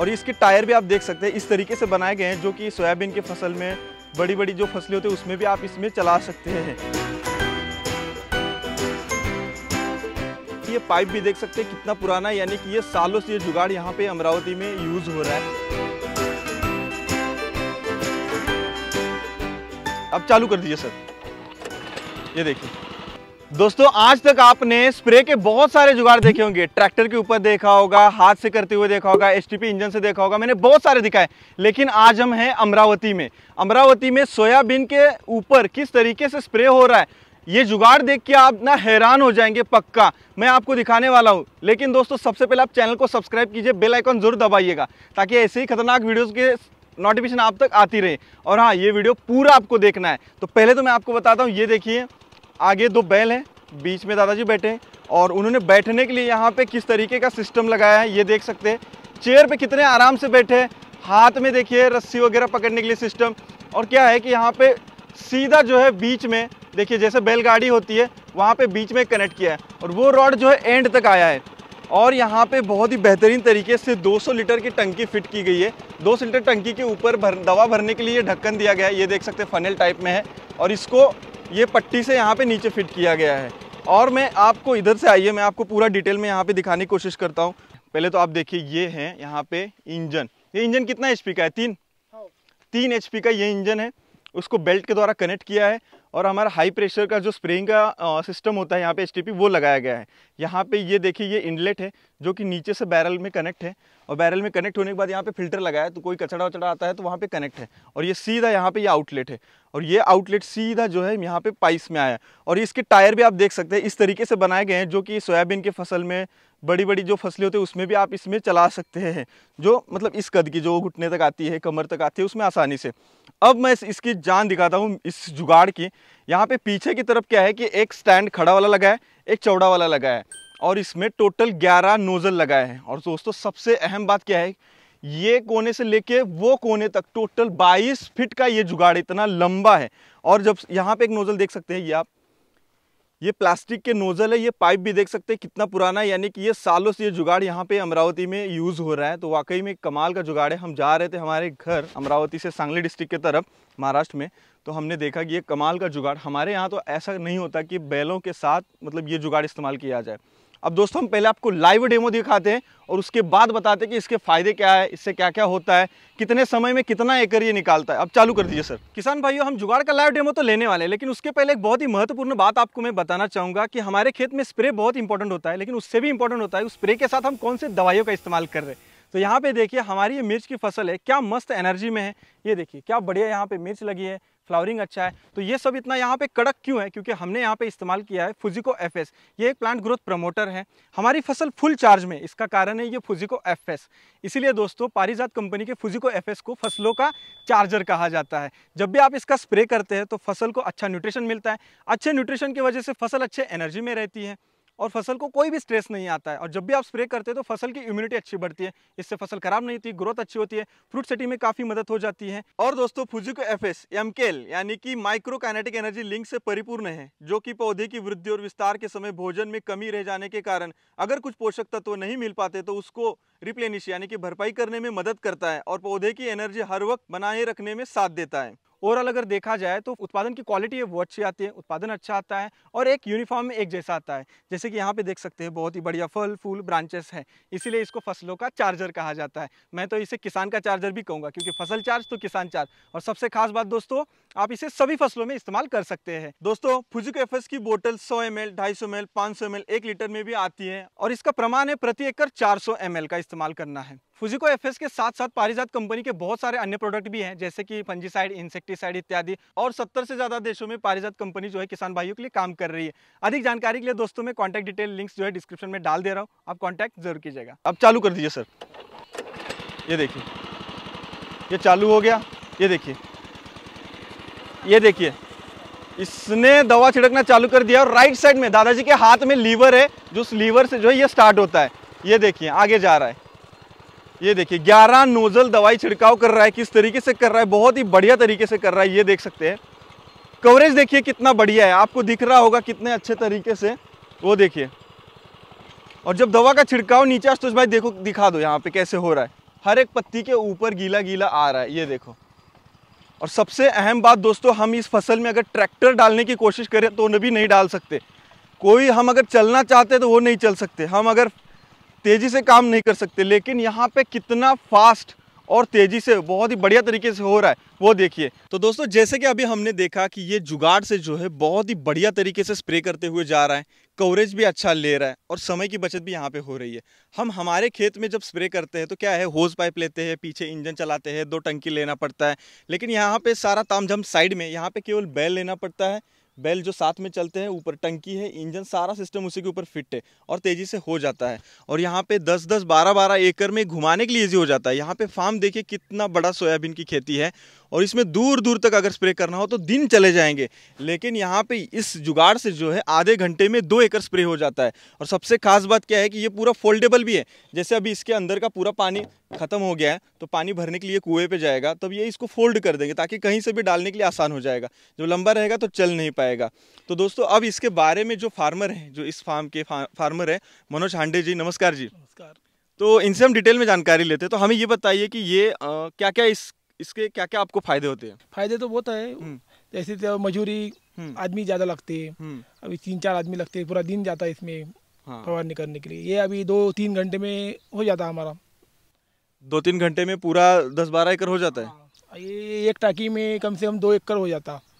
और इसके टायर भी आप देख सकते हैं इस तरीके से बनाए गए हैं जो कि सोयाबीन के फसल में बड़ी बड़ी जो फसलें होती है उसमें भी आप इसमें चला सकते हैं ये पाइप भी देख सकते हैं कितना पुराना है यानी कि ये सालों से ये जुगाड़ यहाँ पे अमरावती में यूज हो रहा है अब चालू कर दीजिए सर ये देखिए दोस्तों आज तक आपने स्प्रे के बहुत सारे जुगाड़ देखे होंगे ट्रैक्टर के ऊपर देखा होगा हाथ से करते हुए देखा होगा एसटीपी इंजन से देखा होगा मैंने बहुत सारे दिखाए लेकिन आज हम हैं अमरावती में अमरावती में सोयाबीन के ऊपर किस तरीके से स्प्रे हो रहा है ये जुगाड़ देख के आप ना हैरान हो जाएंगे पक्का मैं आपको दिखाने वाला हूँ लेकिन दोस्तों सबसे पहले आप चैनल को सब्सक्राइब कीजिए बेल आइकॉन जरूर दबाइएगा ताकि ऐसे ही खतरनाक वीडियोज़ के नोटिफिकेशन आप तक आती रहे और हाँ ये वीडियो पूरा आपको देखना है तो पहले तो मैं आपको बताता हूँ ये देखिए आगे दो बैल हैं बीच में दादाजी बैठे हैं और उन्होंने बैठने के लिए यहाँ पे किस तरीके का सिस्टम लगाया है ये देख सकते हैं चेयर पे कितने आराम से बैठे हैं हाथ में देखिए रस्सी वगैरह पकड़ने के लिए सिस्टम और क्या है कि यहाँ पे सीधा जो है बीच में देखिए जैसे बैलगाड़ी होती है वहाँ पे बीच में कनेक्ट किया है और वो रॉड जो है एंड तक आया है और यहाँ पे बहुत ही बेहतरीन तरीके से 200 लीटर की टंकी फिट की गई है 200 लीटर टंकी के ऊपर भर दवा भरने के लिए ढक्कन दिया गया है ये देख सकते हैं फनल टाइप में है और इसको ये पट्टी से यहाँ पे नीचे फिट किया गया है और मैं आपको इधर से आइए मैं आपको पूरा डिटेल में यहाँ पे दिखाने की कोशिश करता हूँ पहले तो आप देखिए ये है यहाँ पे इंजन ये इंजन कितना एचपी का है तीन हाँ। तीन एचपी का ये इंजन है उसको बेल्ट के द्वारा कनेक्ट किया है और हमारा हाई प्रेशर का जो स्प्रेइंग का सिस्टम होता है यहाँ पे एच वो लगाया गया है यहाँ पे ये देखिए ये इनलेट है जो कि नीचे से बैरल में कनेक्ट है और बैरल में कनेक्ट होने के बाद यहाँ पे फिल्टर लगाया है तो कोई कचड़ा वचड़ा आता है तो वहाँ पे कनेक्ट है और ये सीधा यहाँ पे ये आउटलेट है और ये आउटलेट सीधा जो है यहाँ पे पाइस में आया और इसके टायर भी आप देख सकते हैं इस तरीके से बनाए गए हैं जो कि सोयाबीन की फसल में बड़ी बड़ी जो फसलें होती है उसमें भी आप इसमें चला सकते हैं जो मतलब इस कद की जो घुटने तक आती है कमर तक आती है उसमें आसानी से अब मैं इसकी जान दिखाता हूँ इस जुगाड़ की यहाँ पे पीछे की तरफ क्या है कि एक स्टैंड खड़ा वाला लगा है एक चौड़ा वाला लगा है और इसमें टोटल 11 नोज़ल लगाए हैं और दोस्तों सबसे अहम बात क्या है ये कोने से लेके वो कोने तक टोटल 22 फिट का ये जुगाड़ इतना लंबा है और जब यहाँ पे एक नोज़ल देख सकते हैं ये आप ये प्लास्टिक के नोज़ल है ये पाइप भी देख सकते हैं कितना पुराना है यानी कि ये सालों से ये जुगाड़ यहाँ पे अमरावती में यूज़ हो रहा है तो वाकई में कमाल का जुगाड़ है हम जा रहे थे हमारे घर अमरावती से सांगली डिस्ट्रिक्ट के तरफ महाराष्ट्र में तो हमने देखा कि ये कमाल का जुगाड़ हमारे यहाँ तो ऐसा नहीं होता कि बैलों के साथ मतलब ये जुगाड़ इस्तेमाल किया जाए अब दोस्तों हम पहले आपको लाइव डेमो दिखाते हैं और उसके बाद बताते हैं कि इसके फ़ायदे क्या है इससे क्या क्या होता है कितने समय में कितना एकड़ ये निकालता है अब चालू कर दीजिए सर किसान भाइयों हम जुगाड़ का लाइव डेमो तो लेने वाले हैं लेकिन उसके पहले एक बहुत ही महत्वपूर्ण बात आपको मैं बताना चाहूंगा कि हमारे खेत में स्प्रे बहुत इंपॉर्टेंट होता है लेकिन उससे भी इंपॉर्टेंट होता है उस स्प्रे के साथ हम कौन से दवाइयों का इस्तेमाल कर रहे हैं तो यहाँ पे देखिए हमारी ये मिर्च की फसल है क्या मस्त एनर्जी में है ये देखिए क्या बढ़िया यहाँ पे मिर्च लगी है फ्लावरिंग अच्छा है तो ये सब इतना यहाँ पे कड़क क्यों है क्योंकि हमने यहाँ पे इस्तेमाल किया है फुजिको एफ ये एक प्लांट ग्रोथ प्रमोटर है हमारी फसल फुल चार्ज में इसका कारण है ये फुजिको एफ इसीलिए दोस्तों पारिजात कंपनी के फुजिको एफ को फसलों का चार्जर कहा जाता है जब भी आप इसका स्प्रे करते हैं तो फसल को अच्छा न्यूट्रिशन मिलता है अच्छे न्यूट्रिशन की वजह से फसल अच्छे एनर्जी में रहती है और फसल को कोई भी स्ट्रेस नहीं आता है और जब भी आप स्प्रे करते हैं तो फसल की इम्यूनिटी अच्छी बढ़ती है इससे फसल खराब नहीं होती ग्रोथ अच्छी होती है फ्रूट सिटी में काफ़ी मदद हो जाती है और दोस्तों फुजिको एफ एस यानी कि माइक्रो काइनेटिक एनर्जी लिंक से परिपूर्ण है जो कि पौधे की वृद्धि और विस्तार के समय भोजन में कमी रह जाने के कारण अगर कुछ पोषक तत्व तो नहीं मिल पाते तो उसको रिप्लेनिश यानी कि भरपाई करने में मदद करता है और पौधे की एनर्जी हर वक्त बनाए रखने में साथ देता है ओवरऑल अगर देखा जाए तो उत्पादन की क्वालिटी है वो अच्छी आती है उत्पादन अच्छा आता है और एक यूनिफॉर्म एक जैसा आता है जैसे कि यहाँ पे देख सकते हैं बहुत ही बढ़िया फल फूल ब्रांचेस हैं इसीलिए इसको फसलों का चार्जर कहा जाता है मैं तो इसे किसान का चार्जर भी कहूँगा क्योंकि फसल चार्ज तो किसान चार्ज और सबसे खास बात दोस्तों आप इसे सभी फसलों में इस्तेमाल कर सकते हैं दोस्तों फुजुक एफ की बोटल सौ एम एल ढाई सौ एम एल पाँच सौ एम एल एक लीटर में भी आती है और इसका प्रमाण है प्रति एकड़ चार सौ एम एल का इस्तेमाल करना है फुजिको एफ के साथ साथ पारिजात कंपनी के बहुत सारे अन्य प्रोडक्ट भी हैं जैसे कि फंजीसाइड इंसेक्टिसाइड इत्यादि और सत्तर से ज़्यादा देशों में पारिजात कंपनी जो है किसान भाइयों के लिए काम कर रही है अधिक जानकारी के लिए दोस्तों में कॉन्टैक्ट डिटेल लिंक्स जो है डिस्क्रिप्शन में डाल दे रहा हूँ आप कॉन्टैक्ट जरूर कीजिएगा अब चालू कर दीजिए सर ये देखिए ये चालू हो गया ये देखिए ये देखिए इसने दवा छिड़कना चालू कर दिया और राइट साइड में दादाजी के हाथ में लीवर है जो उस लीवर से जो है ये स्टार्ट होता है ये देखिए आगे जा रहा है ये देखिए 11 नोजल दवाई छिड़काव कर रहा है किस तरीके से कर रहा है बहुत ही बढ़िया तरीके से कर रहा है ये देख सकते हैं कवरेज देखिए कितना बढ़िया है आपको दिख रहा होगा कितने अच्छे तरीके से वो देखिए और जब दवा का छिड़काव नीचे तो भाई देखो दिखा दो यहाँ पे कैसे हो रहा है हर एक पत्ती के ऊपर गीला गीला आ रहा है ये देखो और सबसे अहम बात दोस्तों हम इस फसल में अगर ट्रैक्टर डालने की कोशिश करें तो उन्हें भी नहीं डाल सकते कोई हम अगर चलना चाहते तो वो नहीं चल सकते हम अगर तेज़ी से काम नहीं कर सकते लेकिन यहाँ पे कितना फास्ट और तेज़ी से बहुत ही बढ़िया तरीके से हो रहा है वो देखिए तो दोस्तों जैसे कि अभी हमने देखा कि ये जुगाड़ से जो है बहुत ही बढ़िया तरीके से स्प्रे करते हुए जा रहा है कवरेज भी अच्छा ले रहा है और समय की बचत भी यहाँ पे हो रही है हम हमारे खेत में जब स्प्रे करते हैं तो क्या है होज पाइप लेते हैं पीछे इंजन चलाते हैं दो टंकी लेना पड़ता है लेकिन यहाँ पे सारा ताम साइड में यहाँ पे केवल बैल लेना पड़ता है बेल जो साथ में चलते हैं ऊपर टंकी है इंजन सारा सिस्टम उसी के ऊपर फिट है और तेज़ी से हो जाता है और यहाँ पे 10 10 12 12 एकड़ में घुमाने के लिए ईजी हो जाता है यहाँ पे फार्म देखिए कितना बड़ा सोयाबीन की खेती है और इसमें दूर दूर तक अगर स्प्रे करना हो तो दिन चले जाएंगे लेकिन यहाँ पे इस जुगाड़ से जो है आधे घंटे में दो एकड़ स्प्रे हो जाता है और सबसे खास बात क्या है कि ये पूरा फोल्डेबल भी है जैसे अभी इसके अंदर का पूरा पानी ख़त्म हो गया है तो पानी भरने के लिए कुएँ पर जाएगा तब ये इसको फोल्ड कर देंगे ताकि कहीं से भी डालने के लिए आसान हो जाएगा जो लंबा रहेगा तो चल नहीं पाएगा पाएगा तो दोस्तों अब इसके बारे में जो फार्मर हैं जो इस फार्म के फार्मर हैं मनोज हांडे जी नमस्कार जी नमस्कार तो इनसे हम डिटेल में जानकारी लेते हैं तो हमें ये बताइए कि ये आ, क्या क्या इस इसके क्या क्या आपको फायदे होते हैं फायदे तो बहुत है हम्म। जैसे तो मजूरी हम्म। आदमी ज़्यादा लगते हैं हम्म। अभी तीन चार आदमी लगते हैं पूरा दिन जाता है इसमें हाँ। फवारने करने के लिए ये अभी दो तीन घंटे में हो जाता है हमारा दो तीन घंटे में पूरा दस बारह एकड़ हो जाता है हाँ। ये एक टाकी में कम से कम दो एकड़ हो जाता है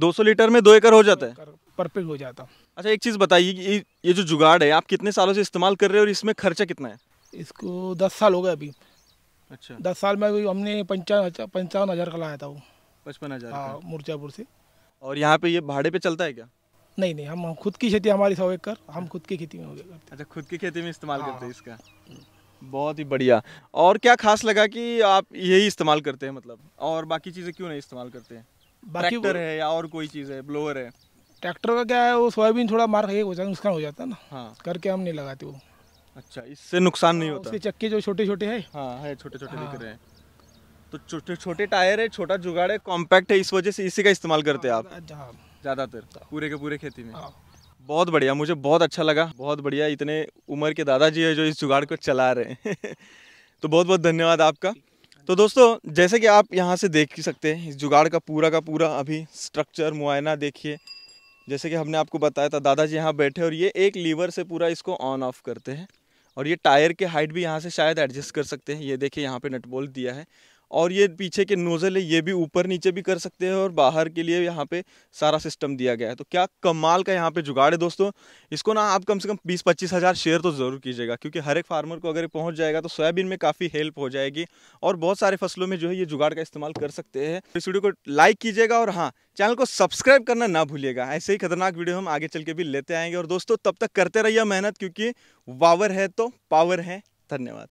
200 लीटर में दो एकड़ हो जाता है परफेक्ट हो जाता अच्छा एक चीज़ बताइए ये जो जुगाड़ है आप कितने सालों से इस्तेमाल कर रहे हो और इसमें खर्चा कितना है इसको दस साल हो गए अभी अच्छा दस साल में हमने पंचावन पंचावन हज़ार का लाया था वो पचपन हज़ार हाँ मुरजापुर से और यहाँ पे ये भाड़े पे चलता है क्या नहीं नहीं हम खुद की खेती हमारी सौ एकड़ हम खुद की खेती में हो गया अच्छा खुद की खेती में इस्तेमाल हाँ। करते हैं इसका बहुत ही बढ़िया और क्या खास लगा कि आप यही इस्तेमाल करते हैं मतलब और बाकी चीज़ें क्यों नहीं इस्तेमाल करते हैं बाकी ट्रैक्टर है या और कोई चीज़ है ब्लोअर है ट्रैक्टर का क्या है वो सोयाबीन थोड़ा मार खाइए हो जाता नुकसान हो जाता ना हाँ करके हम नहीं लगाते वो अच्छा इससे नुकसान नहीं होता चक्के जो छोटे छोटे हाँ, है छोटे छोटे दिख हाँ। रहे हैं तो छोटे छोटे टायर है छोटा जुगाड़ है कॉम्पैक्ट है इस वजह से इसी का इस्तेमाल करते हैं आप हाँ, ज़्यादातर पूरे के पूरे खेती में बहुत बढ़िया मुझे बहुत अच्छा लगा बहुत बढ़िया इतने उम्र के दादाजी है जो इस जुगाड़ को चला रहे हैं तो बहुत बहुत धन्यवाद आपका तो दोस्तों जैसे कि आप यहाँ से देख ही सकते हैं इस जुगाड़ का पूरा का पूरा अभी स्ट्रक्चर मुआयना देखिए जैसे कि हमने आपको बताया था दादाजी यहाँ बैठे और ये एक लीवर से पूरा इसको ऑन ऑफ करते हैं और ये टायर के हाइट भी यहाँ से शायद एडजस्ट कर सकते हैं ये देखिए यहाँ पे नटबोल्ट दिया है और ये पीछे के नोज़ल है ये भी ऊपर नीचे भी कर सकते हैं और बाहर के लिए यहाँ पे सारा सिस्टम दिया गया है तो क्या कमाल का यहाँ पे जुगाड़ है दोस्तों इसको ना आप कम से कम बीस पच्चीस हज़ार शेयर तो ज़रूर कीजिएगा क्योंकि हर एक फार्मर को अगर पहुँच जाएगा तो सोयाबीन में काफ़ी हेल्प हो जाएगी और बहुत सारे फसलों में जो है ये जुगाड़ का इस्तेमाल कर सकते हैं तो इस वीडियो को लाइक कीजिएगा और हाँ चैनल को सब्सक्राइब करना ना भूलिएगा ऐसे ही खतरनाक वीडियो हम आगे चल के भी लेते आएंगे और दोस्तों तब तक करते रहिए मेहनत क्योंकि वावर है तो पावर है धन्यवाद